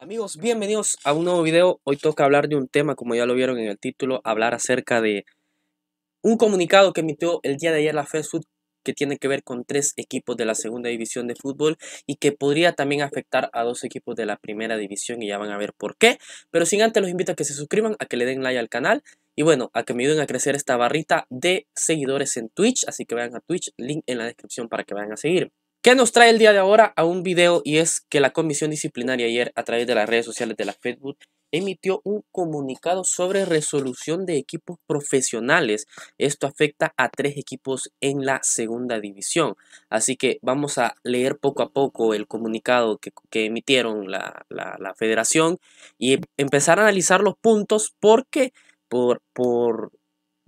Amigos, bienvenidos a un nuevo video. Hoy toca hablar de un tema, como ya lo vieron en el título, hablar acerca de un comunicado que emitió el día de ayer la Facebook, que tiene que ver con tres equipos de la segunda división de fútbol y que podría también afectar a dos equipos de la primera división y ya van a ver por qué. Pero sin antes los invito a que se suscriban, a que le den like al canal y bueno, a que me ayuden a crecer esta barrita de seguidores en Twitch. Así que vayan a Twitch, link en la descripción para que vayan a seguir. ¿Qué nos trae el día de ahora a un video? Y es que la comisión disciplinaria ayer a través de las redes sociales de la Facebook emitió un comunicado sobre resolución de equipos profesionales. Esto afecta a tres equipos en la segunda división. Así que vamos a leer poco a poco el comunicado que, emitieron la, federación y em, empezar a analizar los puntos porque por, por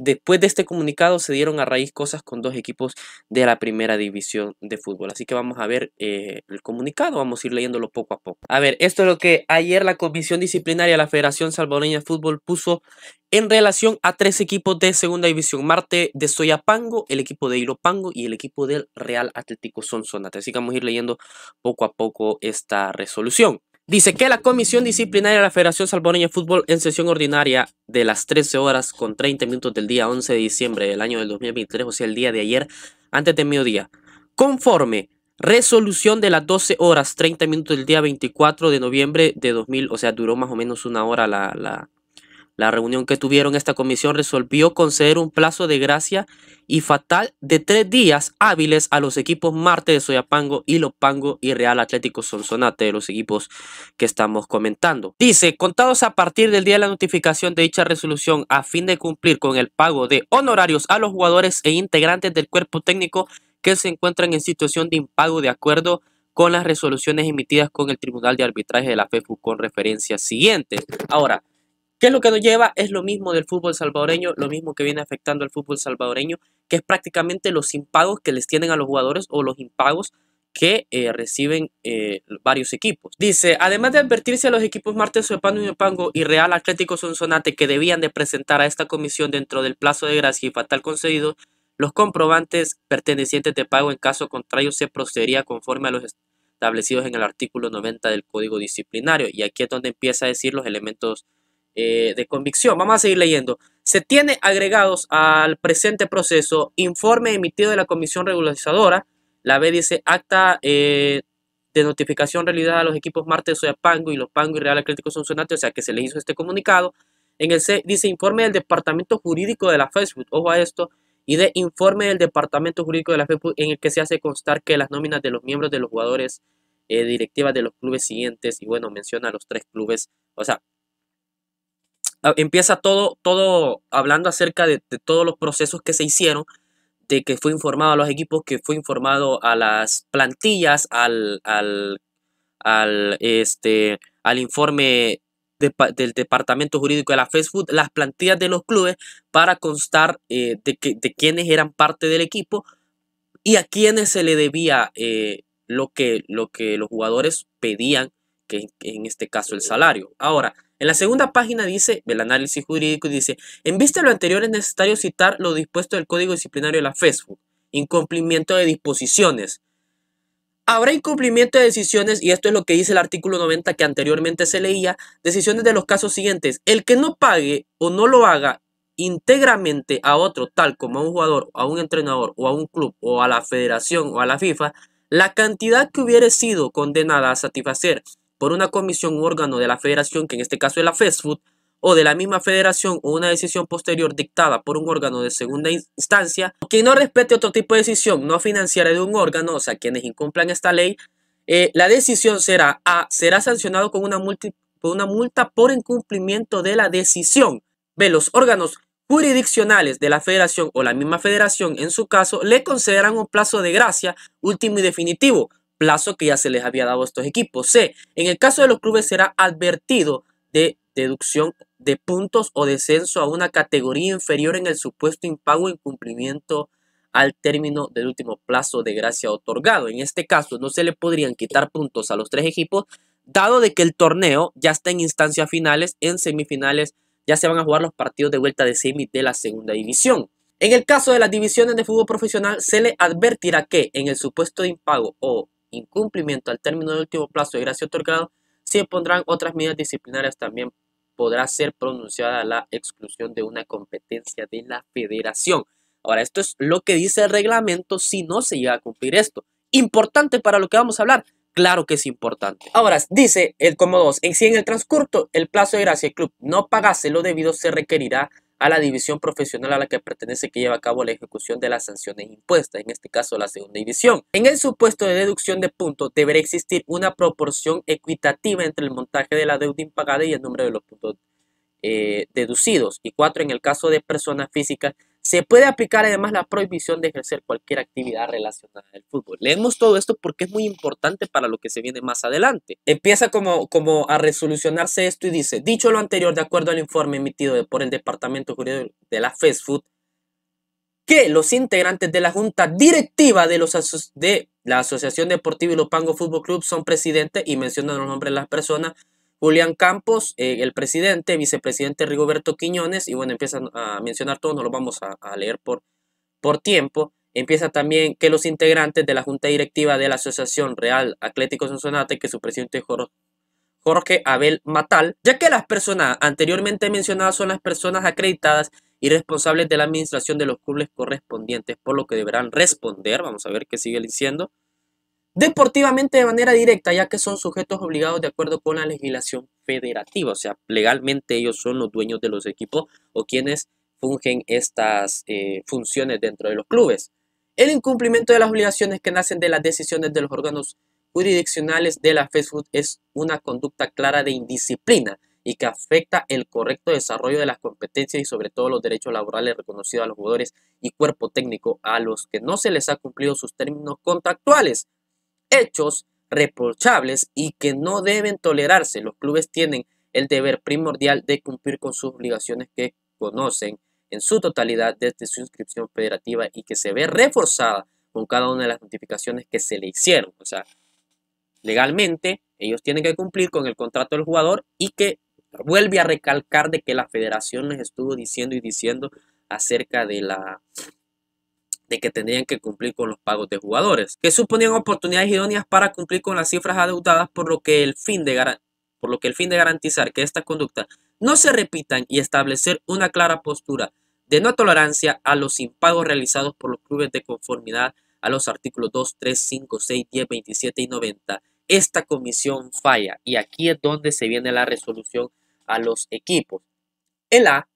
Después de este comunicado se dieron a raíz cosas con dos equipos de la primera división de fútbol. Así que vamos a ver eh, el comunicado, vamos a ir leyéndolo poco a poco. A ver, esto es lo que ayer la Comisión Disciplinaria de la Federación Salvadoreña de Fútbol puso en relación a tres equipos de segunda división. Marte de Soyapango, el equipo de Iropango y el equipo del Real Atlético Sonsonate. Así que vamos a ir leyendo poco a poco esta resolución. Dice que la Comisión Disciplinaria de la Federación Salvadoreña de Fútbol en sesión ordinaria de las 13 horas con 30 minutos del día 11 de diciembre del año del 2023, o sea, el día de ayer, antes del mediodía, conforme resolución de las 12 horas 30 minutos del día 24 de noviembre de 2000, o sea, duró más o menos una hora la, la, la reunión que tuvieron esta comisión resolvió conceder un plazo de gracia y fatal de tres días hábiles a los equipos Marte de Soyapango, Ilopango y Real Atlético Sonsonate, de los equipos que estamos comentando. Dice, contados a partir del día de la notificación de dicha resolución a fin de cumplir con el pago de honorarios a los jugadores e integrantes del cuerpo técnico que se encuentran en situación de impago de acuerdo con las resoluciones emitidas con el Tribunal de Arbitraje de la FEFU con referencia siguiente. Ahora, ¿Qué es lo que nos lleva? Es lo mismo del fútbol salvadoreño, lo mismo que viene afectando al fútbol salvadoreño, que es prácticamente los impagos que les tienen a los jugadores o los impagos que eh, reciben eh, varios equipos. Dice, además de advertirse a los equipos Martes pano y Pango y Real Atlético Sonsonate que debían de presentar a esta comisión dentro del plazo de gracia y fatal concedido, los comprobantes pertenecientes de pago en caso contrario se procedería conforme a los establecidos en el artículo 90 del Código Disciplinario. Y aquí es donde empieza a decir los elementos eh, de convicción. Vamos a seguir leyendo. Se tiene agregados al presente proceso informe emitido de la Comisión Regularizadora, la B dice acta eh, de notificación realizada a los equipos Marte de pango, y los Pango y Real Atlético Sonsonate, o sea que se le hizo este comunicado. En el C dice informe del Departamento Jurídico de la Facebook, ojo a esto, y de informe del Departamento Jurídico de la Facebook en el que se hace constar que las nóminas de los miembros de los jugadores eh, directivas de los clubes siguientes, y bueno, menciona los tres clubes, o sea, empieza todo, todo hablando acerca de, todos los procesos que se hicieron, de que fue informado a los equipos, que fue informado a las plantillas, al, al, al este, al informe del Departamento Jurídico de la Facebook las plantillas de los clubes para constar eh, de, que, de quiénes eran parte del equipo y a quiénes se le debía eh, lo, que, lo que los jugadores pedían, que en este caso el salario. Ahora, en la segunda página dice, del análisis jurídico, dice, en vista de lo anterior es necesario citar lo dispuesto del Código Disciplinario de la FESFU, incumplimiento de disposiciones. Habrá incumplimiento de decisiones, y esto es lo que dice el artículo 90 que anteriormente se leía, decisiones de los casos siguientes. El que no pague o no lo haga íntegramente a otro, tal como a un jugador, a un entrenador, o a un club, o a la federación, o a la FIFA, la cantidad que hubiere sido condenada a satisfacer por una comisión u órgano de la federación, que en este caso es la FESFUT, o de la misma federación o una decisión posterior dictada por un órgano de segunda instancia, que no respete otro tipo de decisión no financiera de un órgano, o sea, quienes incumplan esta ley, eh, la decisión será A, ah, será sancionado con una, una multa por incumplimiento de la decisión. B, los órganos jurisdiccionales de la federación o la misma federación, en su caso, le concederán un plazo de gracia último y definitivo plazo que ya se les había dado a estos equipos. C. En el caso de los clubes será advertido de deducción de puntos o descenso a una categoría inferior en el supuesto impago en cumplimiento al término del último plazo de gracia otorgado. En este caso no se le podrían quitar puntos a los tres equipos, dado de que el torneo ya está en instancias finales, en semifinales, ya se van a jugar los partidos de vuelta de semi de la segunda división. En el caso de las divisiones de fútbol profesional, se le advertirá que en el supuesto de impago o incumplimiento al término del último plazo de gracia otorgado, se pondrán otras medidas disciplinarias. También podrá ser pronunciada la exclusión de una competencia de la federación. Ahora, esto es lo que dice el reglamento si no se llega a cumplir esto. ¿Importante para lo que vamos a hablar? Claro que es importante. Ahora, dice el como 2, si en el transcurso el plazo de gracia del club no pagase lo debido, se requerirá a la división profesional a la que pertenece que lleva a cabo la ejecución de las sanciones impuestas, en este caso la segunda división. En el supuesto de deducción de puntos deberá existir una proporción equitativa entre el montaje de la deuda impagada y el número de los puntos eh, deducidos. Y cuatro, en el caso de personas físicas se puede aplicar además la prohibición de ejercer cualquier actividad relacionada al fútbol. Leemos todo esto porque es muy importante para lo que se viene más adelante. Empieza como, como a resolucionarse esto y dice, dicho lo anterior, de acuerdo al informe emitido por el Departamento Jurídico de la FESFUT, que los integrantes de la Junta Directiva de, los de la Asociación Deportiva y Lopango Fútbol Club son presidentes y mencionan los nombres de las personas Julián Campos, eh, el presidente, vicepresidente Rigoberto Quiñones, y bueno, empiezan a mencionar todos, no lo vamos a, leer por, por tiempo. Empieza también que los integrantes de la Junta Directiva de la Asociación Real Atlético Sonsonate, que su presidente es Jorge Abel Matal, ya que las personas anteriormente mencionadas son las personas acreditadas y responsables de la administración de los clubes correspondientes, por lo que deberán responder, vamos a ver qué sigue diciendo, deportivamente de manera directa, ya que son sujetos obligados de acuerdo con la legislación federativa. O sea, legalmente ellos son los dueños de los equipos o quienes fungen estas eh, funciones dentro de los clubes. El incumplimiento de las obligaciones que nacen de las decisiones de los órganos jurisdiccionales de la FESFUT es una conducta clara de indisciplina y que afecta el correcto desarrollo de las competencias y sobre todo los derechos laborales reconocidos a los jugadores y cuerpo técnico a los que no se les ha cumplido sus términos contractuales hechos reprochables y que no deben tolerarse. Los clubes tienen el deber primordial de cumplir con sus obligaciones que conocen en su totalidad desde su inscripción federativa y que se ve reforzada con cada una de las notificaciones que se le hicieron. O sea, legalmente ellos tienen que cumplir con el contrato del jugador y que vuelve a recalcar de que la federación les estuvo diciendo y diciendo acerca de la de que tendrían que cumplir con los pagos de jugadores, que suponían oportunidades idóneas para cumplir con las cifras adeudadas, por lo que el fin de, por lo que el fin de garantizar que esta conducta no se repitan y establecer una clara postura de no tolerancia a los impagos realizados por los clubes de conformidad a los artículos 2, 3, 5, 6, 10, 27 y 90. Esta comisión falla y aquí es donde se viene la resolución a los equipos. El A,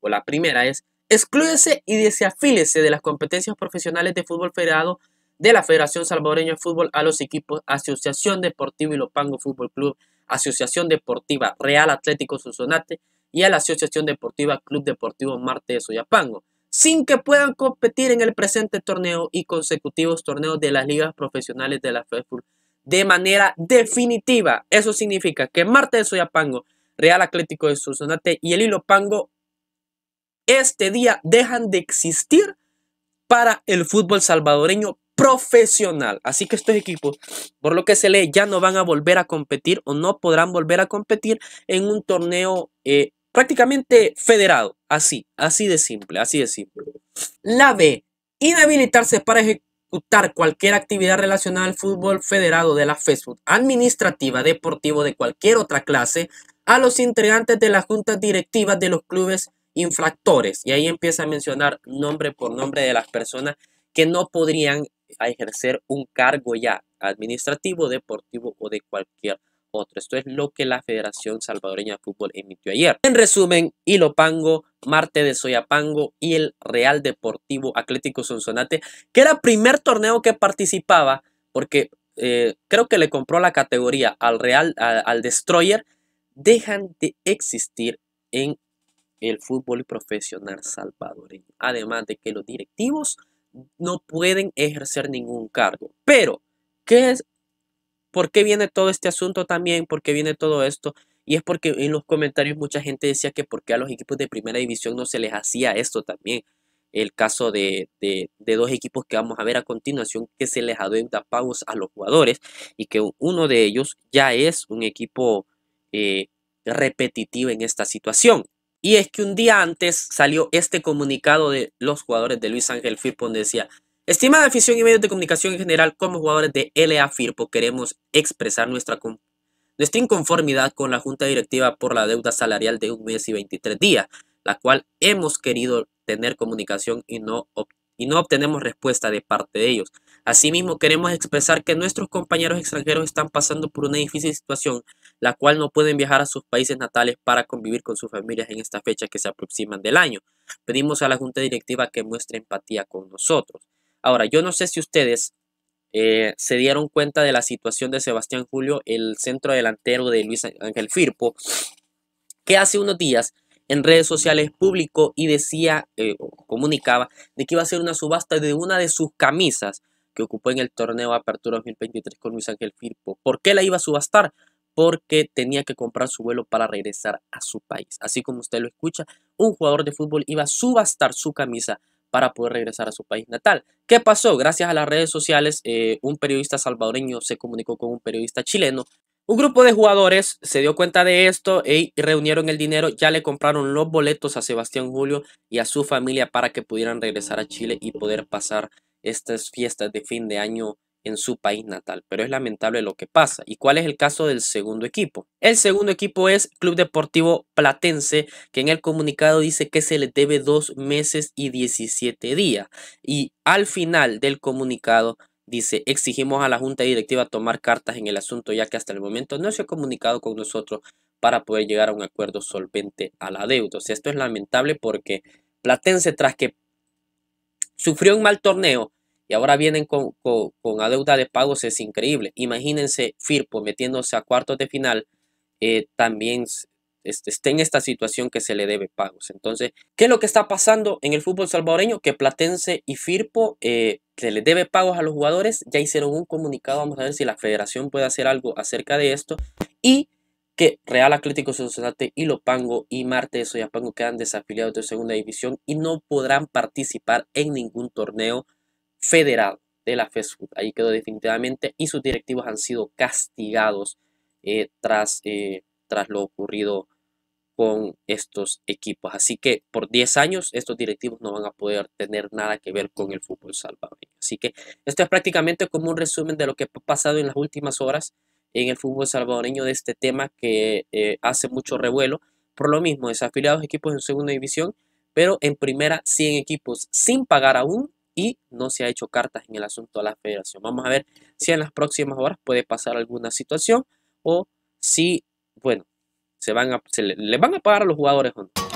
o la primera es, Exclúyase y desafílese de las competencias profesionales de fútbol federado de la Federación Salvadoreña de Fútbol a los equipos Asociación Deportiva Ilopango Fútbol Club, Asociación Deportiva Real Atlético Susonate y a la Asociación Deportiva Club Deportivo Marte de Soyapango, sin que puedan competir en el presente torneo y consecutivos torneos de las ligas profesionales de la Fútbol de manera definitiva. Eso significa que Marte de Soyapango, Real Atlético de Susonate y el Ilopango este día dejan de existir para el fútbol salvadoreño profesional. Así que estos equipos, por lo que se lee, ya no van a volver a competir o no podrán volver a competir en un torneo eh, prácticamente federado. Así, así de simple, así de simple. La B, inhabilitarse para ejecutar cualquier actividad relacionada al fútbol federado de la Facebook, administrativa, deportivo, de cualquier otra clase, a los integrantes de las juntas directivas de los clubes infractores. Y ahí empieza a mencionar nombre por nombre de las personas que no podrían ejercer un cargo ya administrativo, deportivo o de cualquier otro. Esto es lo que la Federación Salvadoreña de Fútbol emitió ayer. En resumen, Pango, Marte de Soyapango y el Real Deportivo Atlético Sonsonate, que era el primer torneo que participaba, porque eh, creo que le compró la categoría al Real, al Destroyer, dejan de existir en el fútbol profesional salvadoreño. Además de que los directivos no pueden ejercer ningún cargo. Pero, ¿qué es? ¿Por qué viene todo este asunto también? ¿Por qué viene todo esto? Y es porque en los comentarios mucha gente decía que porque a los equipos de primera división no se les hacía esto también. El caso de, dos equipos que vamos a ver a continuación que se les adeuda pagos a los jugadores y que uno de ellos ya es un equipo eh, repetitivo en esta situación. Y es que un día antes salió este comunicado de los jugadores de Luis Ángel Firpo donde decía, estimada afición y medios de comunicación en general, como jugadores de LA Firpo queremos expresar nuestra, nuestra inconformidad con la junta directiva por la deuda salarial de un mes y 23 días, la cual hemos querido tener comunicación y no, y no obtenemos respuesta de parte de ellos. Asimismo, queremos expresar que nuestros compañeros extranjeros están pasando por una difícil situación la cual no pueden viajar a sus países natales para convivir con sus familias en esta fecha que se aproximan del año. Pedimos a la Junta Directiva que muestre empatía con nosotros. Ahora, yo no sé si ustedes eh, se dieron cuenta de la situación de Sebastián Julio, el centro delantero de Luis Ángel Firpo, que hace unos días en redes sociales publicó y decía, eh, comunicaba, de que iba a hacer una subasta de una de sus camisas que ocupó en el torneo Apertura 2023 con Luis Ángel Firpo. ¿Por qué la iba a subastar? porque tenía que comprar su vuelo para regresar a su país. Así como usted lo escucha, un jugador de fútbol iba a subastar su camisa para poder regresar a su país natal. ¿Qué pasó? Gracias a las redes sociales, eh, un periodista salvadoreño se comunicó con un periodista chileno. Un grupo de jugadores se dio cuenta de esto y reunieron el dinero, ya le compraron los boletos a Sebastián Julio y a su familia para que pudieran regresar a Chile y poder pasar estas fiestas de fin de año en su país natal, pero es lamentable lo que pasa. ¿Y cuál es el caso del segundo equipo? El segundo equipo es Club Deportivo Platense, que en el comunicado dice que se le debe dos meses y 17 días. Y al final del comunicado dice, exigimos a la Junta Directiva tomar cartas en el asunto, ya que hasta el momento no se ha comunicado con nosotros para poder llegar a un acuerdo solvente a la deuda. esto es lamentable porque Platense, tras que sufrió un mal torneo, y ahora vienen con, con, deuda de pagos, es increíble. Imagínense Firpo metiéndose a cuartos de final, eh, también esté en esta situación que se le debe pagos. Entonces, ¿qué es lo que está pasando en el fútbol salvadoreño? Que Platense y Firpo eh, se les debe pagos a los jugadores. Ya hicieron un comunicado, vamos a ver si la federación puede hacer algo acerca de esto. Y que Real Atlético Sociedad y Lopango y Marte ya Soyapango quedan desafiliados de segunda división y no podrán participar en ningún torneo Federal de la FESFUT, Ahí quedó definitivamente y sus directivos han sido castigados eh, tras, eh, tras lo ocurrido con estos equipos. Así que por 10 años estos directivos no van a poder tener nada que ver con el fútbol salvadoreño. Así que esto es prácticamente como un resumen de lo que ha pasado en las últimas horas en el fútbol salvadoreño de este tema que eh, hace mucho revuelo. Por lo mismo, desafiliados equipos en segunda división, pero en primera 100 equipos sin pagar aún y no se ha hecho cartas en el asunto a la federación. Vamos a ver si en las próximas horas puede pasar alguna situación o si, bueno, se van a, le, van a pagar a los jugadores o